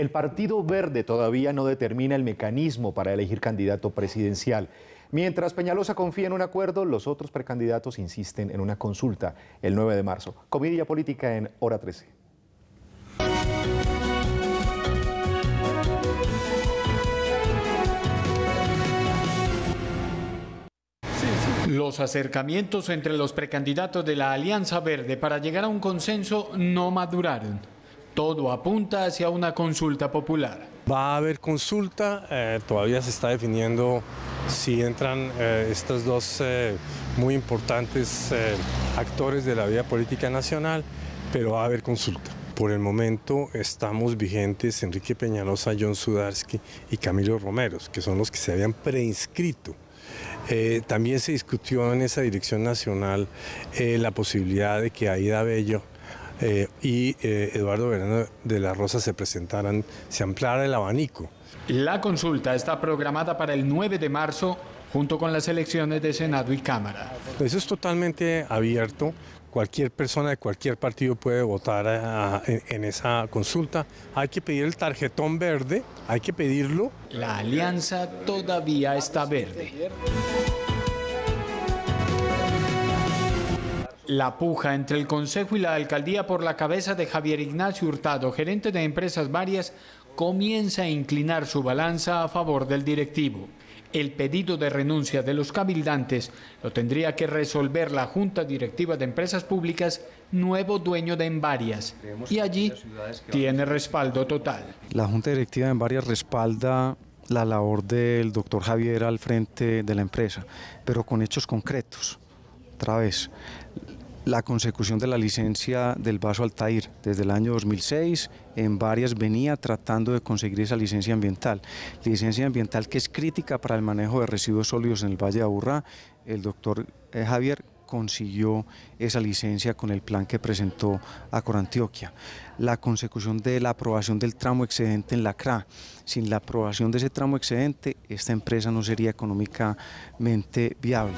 El Partido Verde todavía no determina el mecanismo para elegir candidato presidencial. Mientras Peñalosa confía en un acuerdo, los otros precandidatos insisten en una consulta el 9 de marzo. Comedia política en Hora 13. Los acercamientos entre los precandidatos de la Alianza Verde para llegar a un consenso no maduraron. Todo apunta hacia una consulta popular. Va a haber consulta, eh, todavía se está definiendo si entran eh, estos dos eh, muy importantes actores de la vida política nacional, pero va a haber consulta. Por el momento estamos vigentes Enrique Peñalosa, John Sudarsky y Camilo Romero, que son los que se habían preinscrito. también se discutió en esa dirección nacional la posibilidad de que Aida Bello eh, y eh, Eduardo Verano de la Rosa se presentaran, se ampliara el abanico. La consulta está programada para el 9 de marzo junto con las elecciones de Senado y Cámara. Eso es totalmente abierto. Cualquier persona de cualquier partido puede votar en, esa consulta. Hay que pedir el tarjetón verde, hay que pedirlo. La alianza todavía está verde. La puja entre el Consejo y la Alcaldía por la cabeza de Javier Ignacio Hurtado, gerente de Empresas Varias, comienza a inclinar su balanza a favor del directivo. El pedido de renuncia de los cabildantes lo tendría que resolver la Junta Directiva de Empresas Públicas, nuevo dueño de Envarias, y allí tiene respaldo total. La Junta Directiva de Envarias respalda la labor del doctor Javier al frente de la empresa, pero con hechos concretos. Otra vez, la consecución de la licencia del vaso Altair. Desde el año 2006 en varias venía tratando de conseguir esa licencia ambiental. Licencia ambiental que es crítica para el manejo de residuos sólidos en el Valle de Aburrá. El doctor eh, Javier consiguió esa licencia con el plan que presentó a Corantioquia. La consecución de la aprobación del tramo excedente en la CRA. Sin la aprobación de ese tramo excedente, esta empresa no sería económicamente viable.